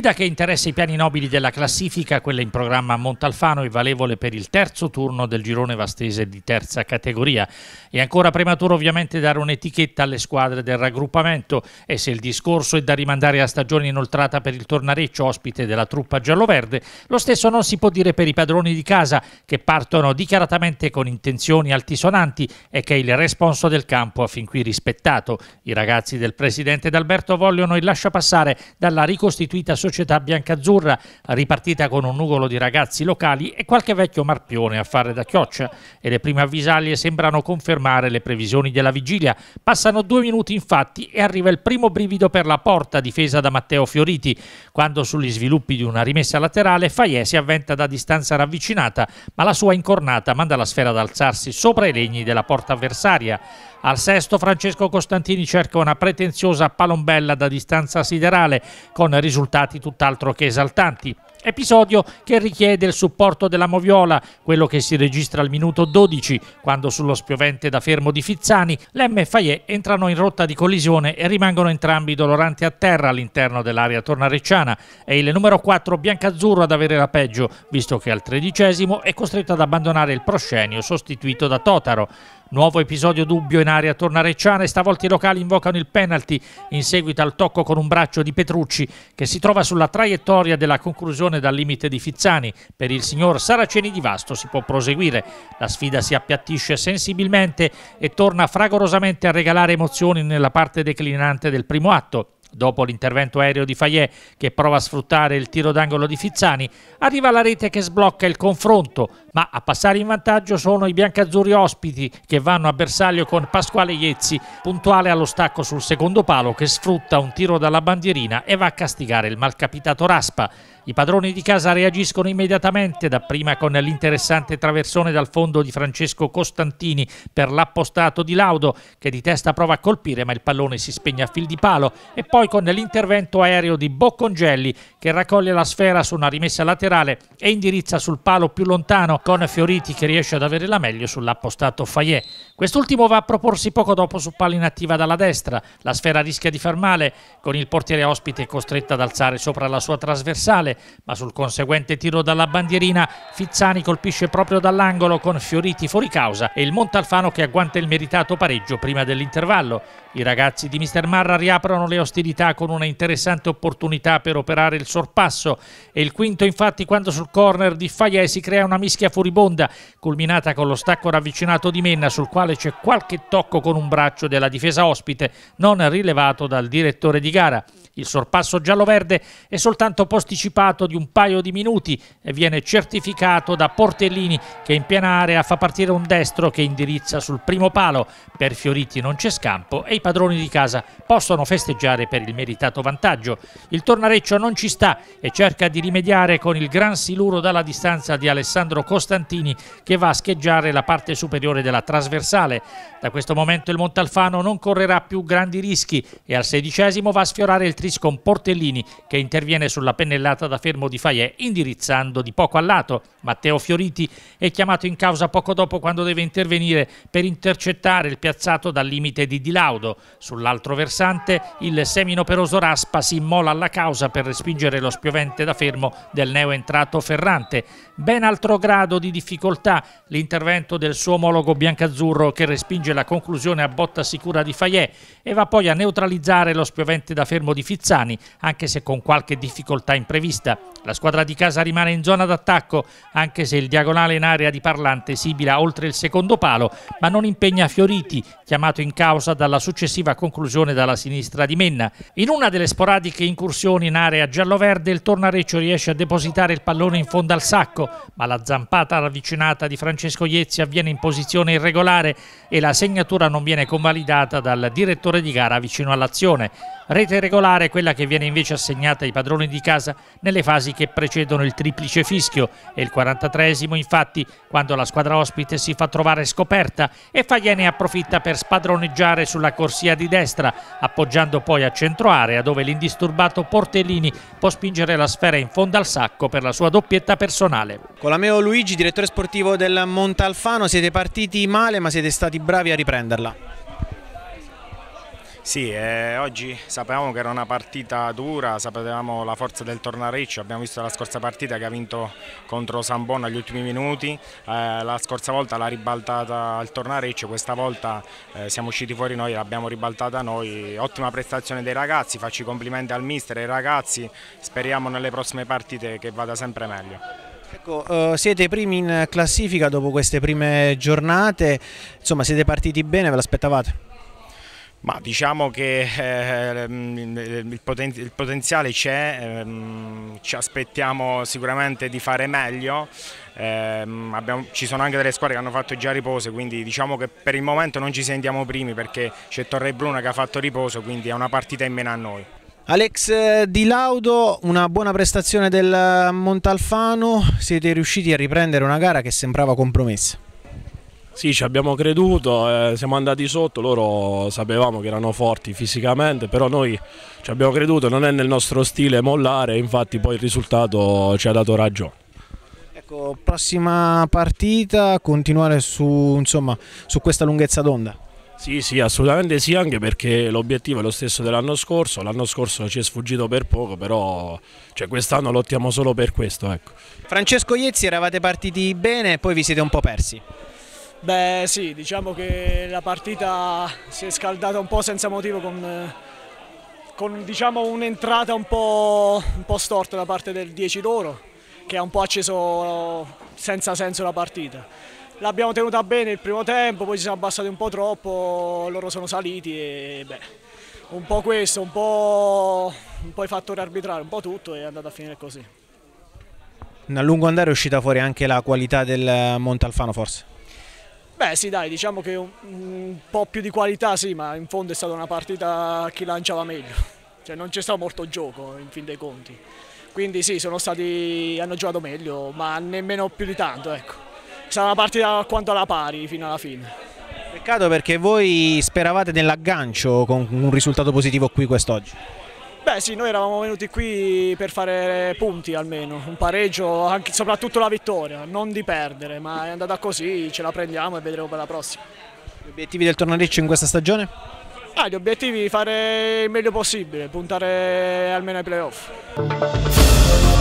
sfida che interessa i piani nobili della classifica, quella in programma a Montalfano e valevole per il terzo turno del girone vastese di terza categoria. È ancora prematuro ovviamente dare un'etichetta alle squadre del raggruppamento e se il discorso è da rimandare a stagione inoltrata per il Tornareccio, ospite della truppa giallo-verde, lo stesso non si può dire per i padroni di casa che partono dichiaratamente con intenzioni altisonanti e che il responso del campo ha fin qui rispettato. I ragazzi del presidente D'Alberto vogliono il lascia passare dalla ricostituita società società biancazzurra ripartita con un nugolo di ragazzi locali e qualche vecchio marpione a fare da chioccia e le prime avvisaglie sembrano confermare le previsioni della vigilia. Passano due minuti infatti e arriva il primo brivido per la porta difesa da Matteo Fioriti quando sugli sviluppi di una rimessa laterale Fayè si avventa da distanza ravvicinata ma la sua incornata manda la sfera ad alzarsi sopra i legni della porta avversaria. Al sesto Francesco Costantini cerca una pretenziosa palombella da distanza siderale con risultati tutt'altro che esaltanti. Episodio che richiede il supporto della Moviola, quello che si registra al minuto 12, quando sullo spiovente da fermo di Fizzani, Lemme e Fayet entrano in rotta di collisione e rimangono entrambi doloranti a terra all'interno dell'area tornarecciana. È il numero 4 biancazzurro ad avere la peggio, visto che al tredicesimo è costretto ad abbandonare il proscenio sostituito da Totaro. Nuovo episodio dubbio in area tornarecciana e stavolta i locali invocano il penalty in seguito al tocco con un braccio di Petrucci che si trova sulla traiettoria della conclusione esclusione dal limite di Fizzani. Per il signor Saraceni di Vasto si può proseguire. La sfida si appiattisce sensibilmente e torna fragorosamente a regalare emozioni nella parte declinante del primo atto. Dopo l'intervento aereo di Fayet, che prova a sfruttare il tiro d'angolo di Fizzani, arriva la rete che sblocca il confronto, ma a passare in vantaggio sono i biancazzurri ospiti che vanno a bersaglio con Pasquale Iezzi, puntuale allo stacco sul secondo palo che sfrutta un tiro dalla bandierina e va a castigare il malcapitato Raspa. I padroni di casa reagiscono immediatamente, dapprima con l'interessante traversone dal fondo di Francesco Costantini per l'appostato di Laudo, che di testa prova a colpire ma il pallone si spegne a fil di palo, e poi con l'intervento aereo di Boccongelli, che raccoglie la sfera su una rimessa laterale e indirizza sul palo più lontano, con Fioriti che riesce ad avere la meglio sull'appostato Fayet. Quest'ultimo va a proporsi poco dopo su palla inattiva dalla destra, la sfera rischia di far male, con il portiere ospite costretto ad alzare sopra la sua trasversale, ma sul conseguente tiro dalla bandierina Fizzani colpisce proprio dall'angolo con Fioriti fuori causa e il Montalfano che agguanta il meritato pareggio prima dell'intervallo. I ragazzi di Mister Marra riaprono le ostilità con una interessante opportunità per operare il sorpasso. È il quinto infatti quando sul corner di Faye si crea una mischia furibonda, culminata con lo stacco ravvicinato di Menna sul quale c'è qualche tocco con un braccio della difesa ospite, non rilevato dal direttore di gara. Il sorpasso giallo-verde è soltanto posticipato di un paio di minuti e viene certificato da Portellini che in piena area fa partire un destro che indirizza sul primo palo. Per Fioriti non c'è scampo e i padroni di casa possono festeggiare per il meritato vantaggio. Il Tornareccio non ci sta e cerca di rimediare con il gran siluro dalla distanza di Alessandro Costantini che va a scheggiare la parte superiore della trasversale. Da questo momento il Montalfano non correrà più grandi rischi e al sedicesimo va a sfiorare il Triscon Portellini che interviene sulla pennellata da fermo di Faiè indirizzando di poco al lato. Matteo Fioriti è chiamato in causa poco dopo quando deve intervenire per intercettare il piazzato dal limite di Dilaudo. Riccardo. Sull'altro versante il seminoperoso Raspa si immola alla causa per respingere lo spiovente da fermo del neoentrato Ferrante. Ben altro grado di difficoltà l'intervento del suo omologo biancazzurro che respinge la conclusione a botta sicura di Fayet e va poi a neutralizzare lo spiovente da fermo di Fizzani, anche se con qualche difficoltà imprevista. La squadra di casa rimane in zona d'attacco, anche se il diagonale in area di Parlante sibila oltre il secondo palo, ma non impegna Fioriti, chiamato in causa dalla successiva successiva conclusione dalla sinistra di Menna. In una delle sporadiche incursioni in area giallo-verde il Tornareccio riesce a depositare il pallone in fondo al sacco, ma la zampata ravvicinata di Francesco Iezzi avviene in posizione irregolare e la segnatura non viene convalidata dal direttore di gara vicino all'azione. Rete regolare è quella che viene invece assegnata ai padroni di casa nelle fasi che precedono il triplice fischio e il 43esimo infatti quando la squadra ospite si fa trovare scoperta e Fagliene approfitta per spadroneggiare sulla corsia di destra appoggiando poi a centro area dove l'indisturbato Portellini può spingere la sfera in fondo al sacco per la sua doppietta personale. Colameo Luigi, direttore sportivo del Montalfano, siete partiti male ma siete stati bravi a riprenderla. Sì, eh, oggi sapevamo che era una partita dura, sapevamo la forza del Tornareccio, abbiamo visto la scorsa partita che ha vinto contro Sambon agli ultimi minuti, eh, la scorsa volta l'ha ribaltata al Tornareccio, questa volta eh, siamo usciti fuori noi, l'abbiamo ribaltata noi, ottima prestazione dei ragazzi, faccio i complimenti al mister e ai ragazzi, speriamo nelle prossime partite che vada sempre meglio. Ecco, eh, siete i primi in classifica dopo queste prime giornate, insomma siete partiti bene, ve l'aspettavate? Ma diciamo che eh, ehm, il, poten il, potenziale c'è, ehm, ci aspettiamo sicuramente di fare meglio, eh, abbiamo, ci sono anche delle squadre che hanno fatto già riposo, quindi diciamo che per il momento non ci sentiamo primi perché c'è Torre Bruna che ha fatto riposo, quindi è una partita in meno a noi. Alex eh, Di Laudo, una buona prestazione del Montalfano, siete riusciti a riprendere una gara che sembrava compromessa. Sì, ci abbiamo creduto, eh, siamo andati sotto, loro sapevamo che erano forti fisicamente, però noi ci abbiamo creduto, non è nel nostro stile mollare, infatti poi il risultato ci ha dato ragione. Ecco, prossima partita, continuare su, insomma, su questa lunghezza d'onda. Sì, sì, assolutamente sì, anche perché l'obiettivo è lo stesso dell'anno scorso, l'anno scorso ci è sfuggito per poco, però cioè, quest'anno lottiamo solo per questo. Ecco. Francesco Iezzi, eravate partiti bene e poi vi siete un po' persi. Beh sì, diciamo che la partita si è scaldata un po' senza motivo con, con diciamo, un'entrata un po', un po' storta da parte del 10 loro che ha un po' acceso senza senso la partita. L'abbiamo tenuta bene il primo tempo, poi si sono abbassati un po' troppo, loro sono saliti e beh, un po' questo, un po', un po i fattori arbitrari, un po' tutto è andato a finire così. A lungo andare è uscita fuori anche la qualità del Montalfano forse? Beh sì dai, diciamo che un, un, po' più di qualità sì, ma in fondo è stata una partita chi lanciava meglio, cioè non c'è stato molto gioco in fin dei conti, quindi sì stati, hanno giocato meglio, ma nemmeno più di tanto ecco, è stata una partita quanto alla pari fino alla fine. Peccato perché voi speravate nell'aggancio con un risultato positivo qui quest'oggi. Beh sì, noi eravamo venuti qui per fare punti almeno, un pareggio, anche, soprattutto la vittoria, non di perdere, ma è andata così, ce la prendiamo e vedremo per la prossima. Gli obiettivi del Tornareccio in questa stagione? Ah, gli obiettivi fare il meglio possibile, puntare almeno ai playoff.